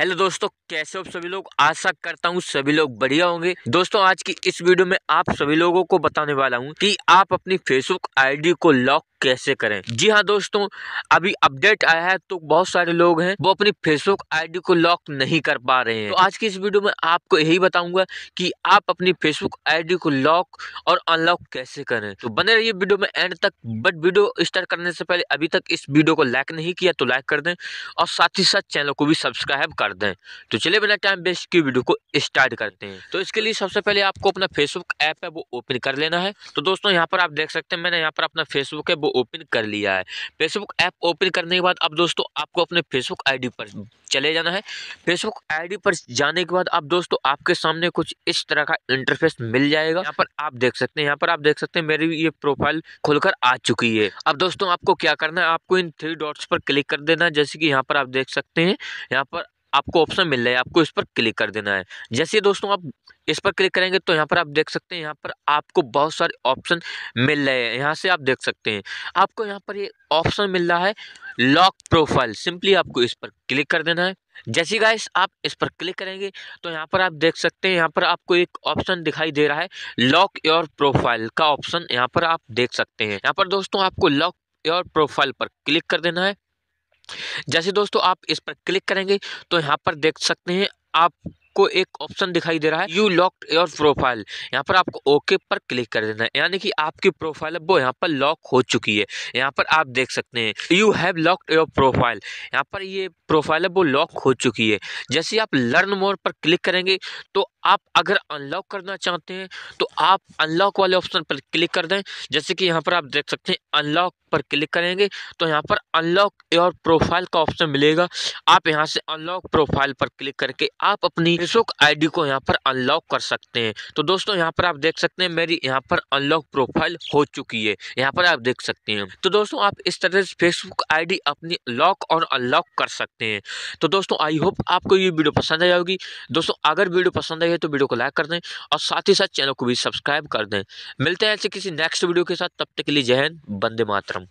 hello दोस्तों कैसे हो सभी लोग आशा करता हूँ सभी लोग बढ़िया होंगे दोस्तों आज की इस वीडियो में आप सभी लोगों को बताने वाला हूँ कि आप अपनी फेसबुक आईडी को लॉक कैसे करें जी हाँ दोस्तों अभी अपडेट आया है तो बहुत सारे लोग हैं वो अपनी फेसबुक आईडी को लॉक नहीं कर पा रहे हैं तो आज की इस वीडियो में आपको यही बताऊंगा कि आप अपनी फेसबुक आईडी को लॉक और अनलॉक कैसे करें तो बने रहिए वीडियो में एंड तक बट वीडियो स्टार्ट करने से पहले अभी तक इस वीडियो को लाइक नहीं किया तो लाइक कर दें और साथ ही साथ चैनल को भी सब्सक्राइब कर दें तो चलिए बिना टाइम वेस्ट की वीडियो को स्टार्ट करते हैं तो इसके लिए सबसे पहले आपको अपना फेसबुक ऐप है वो ओपन कर लेना है तो दोस्तों यहाँ पर आप देख सकते हैं मैंने यहाँ पर अपना फेसबुक है वो ओपन कर लिया है फेसबुक ऐप ओपन करने के बाद अब दोस्तों आपको अपने फेसबुक आईडी पर चले जाना है फेसबुक आईडी पर जाने के बाद अब दोस्तों आपके सामने कुछ इस तरह का इंटरफेस मिल जाएगा यहाँ पर आप देख सकते हैं यहाँ पर आप देख सकते हैं मेरी ये प्रोफाइल खुलकर आ चुकी है अब दोस्तों आपको क्या करना है आपको इन थ्री डॉट्स पर क्लिक कर देना है जैसे कि यहाँ पर आप देख सकते हैं यहाँ पर आपको ऑप्शन मिल रहा है आपको इस पर क्लिक कर देना है जैसे दोस्तों आप इस पर क्लिक करेंगे तो यहाँ पर आप देख सकते हैं यहाँ पर आपको बहुत सारे ऑप्शन मिल रहे हैं यहाँ से आप देख सकते हैं आपको यहाँ पर ये ऑप्शन मिल रहा है लॉक प्रोफाइल सिंपली आपको इस पर क्लिक कर देना है जैसे गाइस आप इस पर क्लिक करेंगे तो यहाँ पर आप देख सकते हैं यहाँ पर आपको एक ऑप्शन दिखाई दे रहा है लॉक योर प्रोफाइल का ऑप्शन यहाँ पर आप देख सकते हैं यहाँ पर दोस्तों आपको लॉक योर प्रोफाइल पर क्लिक कर देना है जैसे दोस्तों आप इस पर क्लिक करेंगे तो यहाँ पर देख सकते हैं आप आपको एक ऑप्शन दिखाई दे रहा है यू लॉक योर प्रोफाइल यहाँ पर आपको ओके पर क्लिक कर देना है यानी कि आपकी प्रोफाइल वो यहाँ पर लॉक हो चुकी है यहाँ पर आप देख सकते हैं you have locked your profile यहाँ पर ये प्रोफाइल वो लॉक हो चुकी है जैसे आप लर्न मोर पर क्लिक करेंगे तो आप अगर अनलॉक करना चाहते हैं तो आप अनलॉक वाले ऑप्शन पर क्लिक कर दें जैसे कि यहाँ पर आप देख सकते हैं अनलॉक पर क्लिक करेंगे तो यहाँ पर अनलॉक योर प्रोफाइल का ऑप्शन मिलेगा आप यहाँ से अनलॉक प्रोफाइल पर क्लिक करके आप अपनी फेसबुक आईडी को यहाँ पर अनलॉक कर सकते हैं तो दोस्तों यहाँ पर आप देख सकते हैं मेरी यहाँ पर अनलॉक प्रोफाइल हो चुकी है यहाँ पर आप देख सकते हैं तो दोस्तों आप इस तरह से फेसबुक आईडी अपनी लॉक और अनलॉक कर सकते हैं तो दोस्तों आई होप आपको ये वीडियो पसंद आई होगी दोस्तों अगर वीडियो पसंद आई है तो वीडियो को लाइक कर दें और साथ ही साथ चैनल को भी सब्सक्राइब कर दें मिलते हैं ऐसे किसी नेक्स्ट वीडियो के साथ तब तक के लिए जय हिंद बंदे मातरम